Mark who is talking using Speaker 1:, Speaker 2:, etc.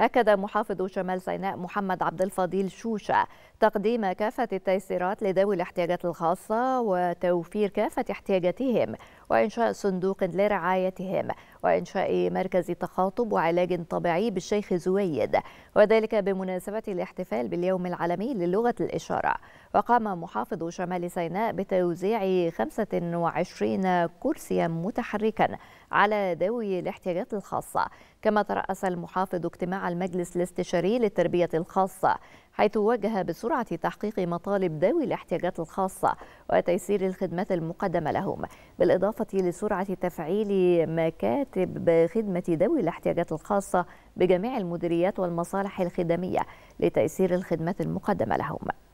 Speaker 1: أكد محافظ شمال سيناء محمد عبد الفضيل شوشة تقديم كافة التيسيرات لذوي الاحتياجات الخاصة وتوفير كافة احتياجاتهم وإنشاء صندوق لرعايتهم وإنشاء مركز تخاطب وعلاج طبيعي بالشيخ زويد وذلك بمناسبة الاحتفال باليوم العالمي للغة الإشارة وقام محافظ شمال سيناء بتوزيع 25 كرسيا متحركا على ذوي الاحتياجات الخاصة كما ترأس المحافظ اجتماع المجلس الاستشاري للتربية الخاصة حيث وجه بسرعة تحقيق مطالب ذوي الاحتياجات الخاصة وتيسير الخدمات المقدمة لهم بالإضافة لسرعة تفعيل مكاتب خدمة ذوي الاحتياجات الخاصة بجميع المديريات والمصالح الخدمية لتيسير الخدمات المقدمة لهم